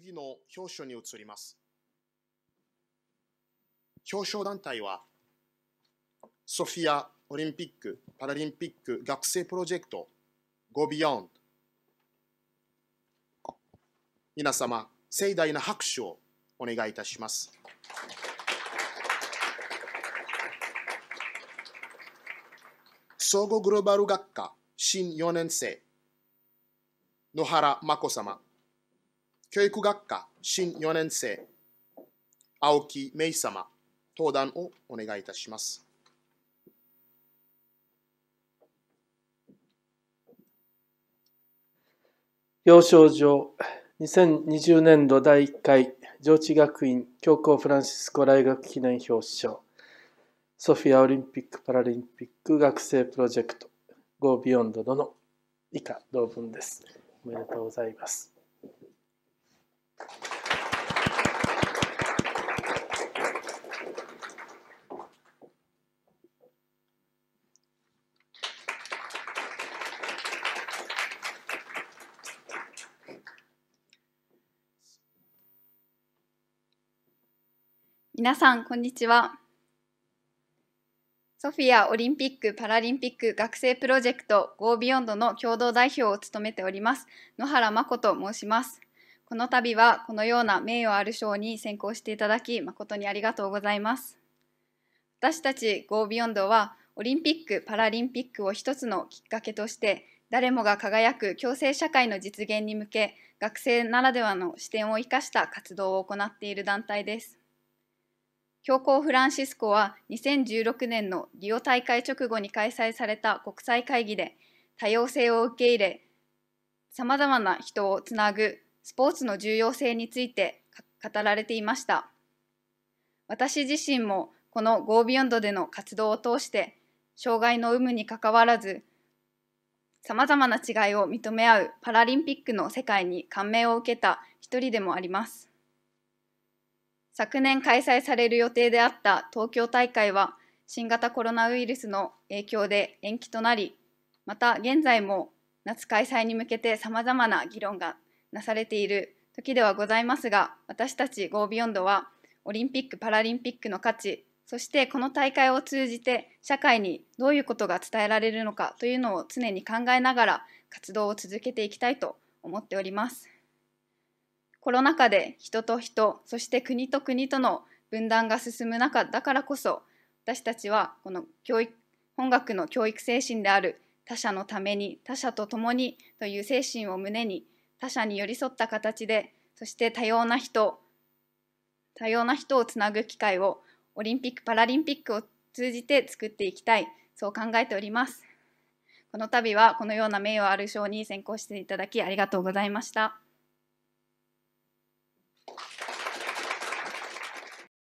次の表彰に移ります。表彰団体は、ソフィアオリンピック・パラリンピック学生プロジェクト Go Beyond 皆様、盛大な拍手をお願いいたします。総合グローバル学科新4年生野原眞子様教育学科新4年生、青木芽衣様、登壇をお願いいたします。幼少場2020年度第1回上智学院教皇フランシスコ大学記念表彰ソフィアオリンピック・パラリンピック学生プロジェクト Go Beyond 殿以下同文です。おめでとうございます。皆さん、こんにちは。ソフィアオリンピック・パラリンピック学生プロジェクト GoBeyond の共同代表を務めております。野原真子と申します。この度はこのような名誉ある賞に選考していただき誠にありがとうございます。私たち GoBeyond はオリンピック・パラリンピックを一つのきっかけとして誰もが輝く共生社会の実現に向け学生ならではの視点を生かした活動を行っている団体です。教皇フランシスコは2016年のリオ大会直後に開催された国際会議で多様性を受け入れ、さまざまな人をつなぐスポーツの重要性について語られていました。私自身もこの Go Beyond での活動を通して、障害の有無にかかわらず、さまざまな違いを認め合うパラリンピックの世界に感銘を受けた一人でもあります。昨年開催される予定であった東京大会は、新型コロナウイルスの影響で延期となり、また現在も夏開催に向けてさまざまな議論がなされている時ではございますが、私たち Go Beyond は、オリンピック・パラリンピックの価値、そしてこの大会を通じて社会にどういうことが伝えられるのかというのを常に考えながら活動を続けていきたいと思っております。コロナ禍で人と人、そして国と国との分断が進む中だからこそ、私たちはこの教育本学の教育精神である他者のために他者と共にという精神を胸に他者に寄り添った形でそして多様な人多様な人をつなぐ機会をオリンピック・パラリンピックを通じて作っていきたいそう考えておりますこの度はこのような名誉ある賞に選考していただきありがとうございました。